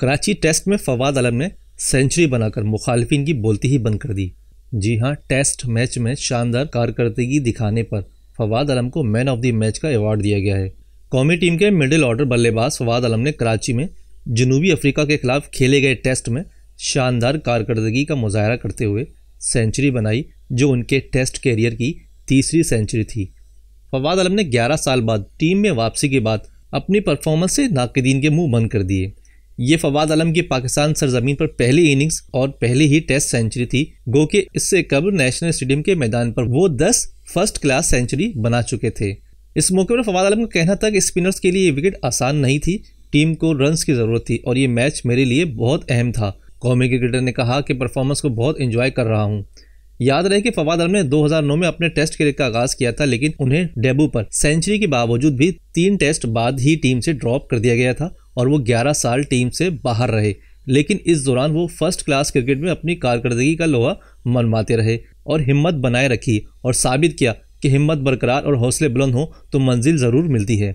Karachi test में फवाद आलम ने century बनाकर मुखालफिन की बोलती ही बंद कर दी जी हाँ टेस्ट मैच में शानदार कारकर्दगी दिखाने पर फवाद आलम को मैन ऑफ द मैच का अवार्ड दिया गया है कौमी टीम के मिडिल ऑर्डर बल्लेबाज फवाद आलम ने कराची में जनूबी अफ्रीका के खिलाफ खेले गए टेस्ट में शानदार कारकर्दगी का मुजाहरा करते हुए सेंचुरी बनाई जो उनके टेस्ट कैरियर की तीसरी सेंचुरी थी फवाद आलम ने 11 साल बाद टीम में वापसी के बाद अपनी परफॉर्मेंस से नाकदीन के मुंह बंद कर दिए ये फवाद आलम की पाकिस्तान सरजमीन पर पहली इनिंग्स और पहली ही टेस्ट सेंचुरी थी गो के इससे कब्र नेशनल स्टेडियम के मैदान पर वो दस फर्स्ट क्लास सेंचुरी बना चुके थे इस मौके पर फवाद आलम का कहना था कि स्पिनर्स के लिए ये विकेट आसान नहीं थी टीम को रन्स की ज़रूरत थी और ये मैच मेरे लिए बहुत अहम था कौमी क्रिकेटर ने कहा कि परफॉर्मेंस को बहुत इंजॉय कर रहा हूँ याद रहे कि फवाद आलम ने 2009 में अपने टेस्ट करियर का आगाज किया था लेकिन उन्हें डेब्यू पर सेंचुरी के बावजूद भी तीन टेस्ट बाद ही टीम से ड्रॉप कर दिया गया था और वो 11 साल टीम से बाहर रहे लेकिन इस दौरान वो फर्स्ट क्लास क्रिकेट में अपनी कारकर्दगी का लोहा मनवाते रहे और हिम्मत बनाए रखी और साबित किया कि हिम्मत बरकरार और हौसले बुलंद हो तो मंजिल ज़रूर मिलती है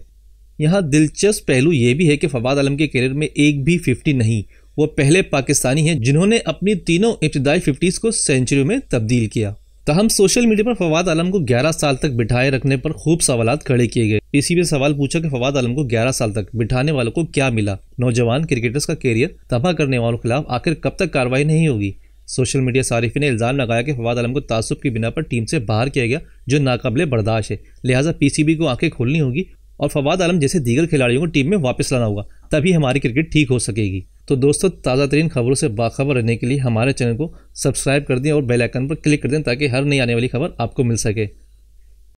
यहाँ दिलचस्प पहलू ये भी है कि फवाद आलम के करियर में एक भी फिफ्टी नहीं वो पहले पाकिस्तानी हैं जिन्होंने अपनी तीनों इब्तदाई फिफ्टीज़ को सेंचुरी में तब्दील किया तहम तो सोशल मीडिया पर फवाद आलम को 11 साल तक बिठाए रखने पर खूब सवाल खड़े किए गए इसी में सवाल पूछा कि फवाद आलम को 11 साल तक बिठाने वालों को क्या मिला नौजवान क्रिकेटर्स का कैरियर तबाह करने वालों के खिलाफ आखिर कब तक कार्रवाई नहीं होगी सोशल मीडिया सारिफी ने इल्ज़ाम लगाया कि फवाद आलम को तासुब की बिना पर टीम से बाहर किया गया जो नाकबले बर्दाश्त है लिहाजा पीसीबी को आंखें खोलनी होगी और फवाद आलम जैसे दीगर खिलाड़ियों को टीम में वापस लाना होगा तभी हमारी क्रिकेट ठीक हो सकेगी तो दोस्तों ताज़ा तरीन खबरों से बाखबर रहने के लिए हमारे चैनल को सब्सक्राइब कर दें और बेलाइकन पर क्लिक कर दें ताकि हर नई आने वाली खबर आपको मिल सके